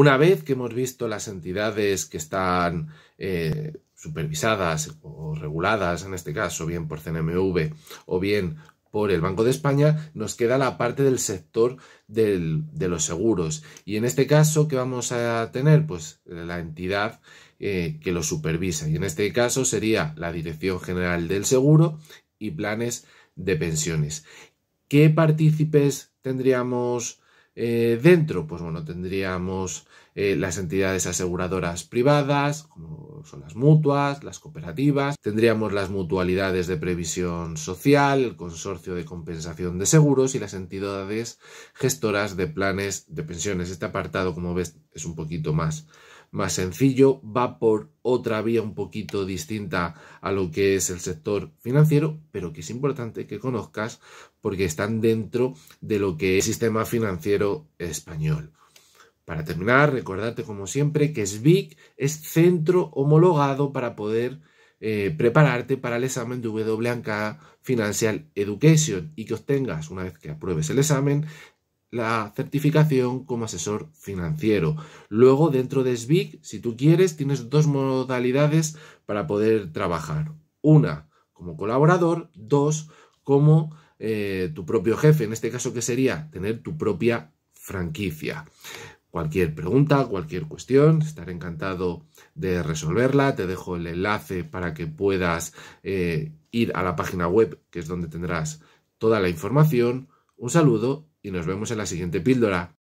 Una vez que hemos visto las entidades que están eh, supervisadas o reguladas, en este caso, bien por CNMV o bien por el Banco de España, nos queda la parte del sector de los seguros. Y en este caso, ¿qué vamos a tener? Pues eh, la entidad eh, que lo supervisa. Y en este caso sería la Dirección General del Seguro y planes de pensiones. ¿Qué partícipes tendríamos eh, dentro, pues bueno, tendríamos eh, las entidades aseguradoras privadas, como son las mutuas, las cooperativas, tendríamos las mutualidades de previsión social, el consorcio de compensación de seguros y las entidades gestoras de planes de pensiones. Este apartado, como ves, es un poquito más más sencillo, va por otra vía un poquito distinta a lo que es el sector financiero, pero que es importante que conozcas porque están dentro de lo que es el sistema financiero español. Para terminar, recordarte como siempre que SBIC es centro homologado para poder eh, prepararte para el examen de WNK Financial Education y que obtengas, una vez que apruebes el examen, la certificación como asesor financiero. Luego, dentro de SBIC, si tú quieres, tienes dos modalidades para poder trabajar. Una, como colaborador, dos, como eh, tu propio jefe, en este caso que sería tener tu propia franquicia. Cualquier pregunta, cualquier cuestión, estaré encantado de resolverla. Te dejo el enlace para que puedas eh, ir a la página web, que es donde tendrás toda la información un saludo y nos vemos en la siguiente píldora.